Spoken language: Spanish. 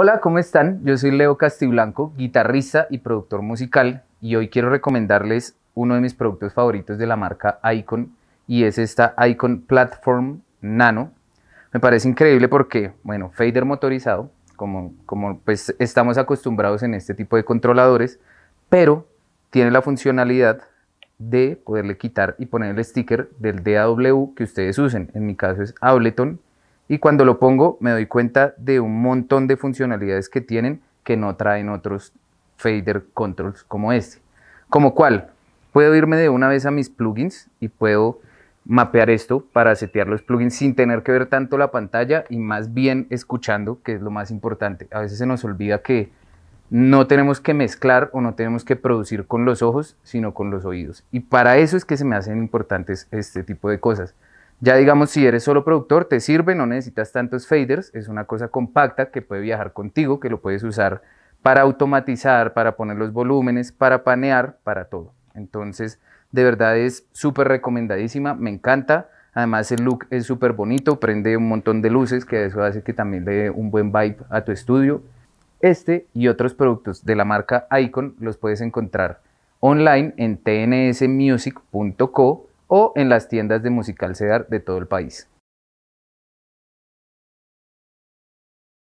Hola, ¿cómo están? Yo soy Leo Castiblanco, guitarrista y productor musical, y hoy quiero recomendarles uno de mis productos favoritos de la marca Icon, y es esta Icon Platform Nano. Me parece increíble porque, bueno, fader motorizado, como, como pues estamos acostumbrados en este tipo de controladores, pero tiene la funcionalidad de poderle quitar y poner el sticker del DAW que ustedes usen. En mi caso es Ableton y cuando lo pongo me doy cuenta de un montón de funcionalidades que tienen que no traen otros fader controls como este. Como cual, puedo irme de una vez a mis plugins y puedo mapear esto para setear los plugins sin tener que ver tanto la pantalla y más bien escuchando, que es lo más importante. A veces se nos olvida que no tenemos que mezclar o no tenemos que producir con los ojos, sino con los oídos. Y para eso es que se me hacen importantes este tipo de cosas. Ya digamos, si eres solo productor, te sirve, no necesitas tantos faders, es una cosa compacta que puede viajar contigo, que lo puedes usar para automatizar, para poner los volúmenes, para panear, para todo. Entonces, de verdad es súper recomendadísima, me encanta. Además, el look es súper bonito, prende un montón de luces, que eso hace que también le dé un buen vibe a tu estudio. Este y otros productos de la marca Icon los puedes encontrar online en tnsmusic.co o en las tiendas de musical CEDAR de todo el país.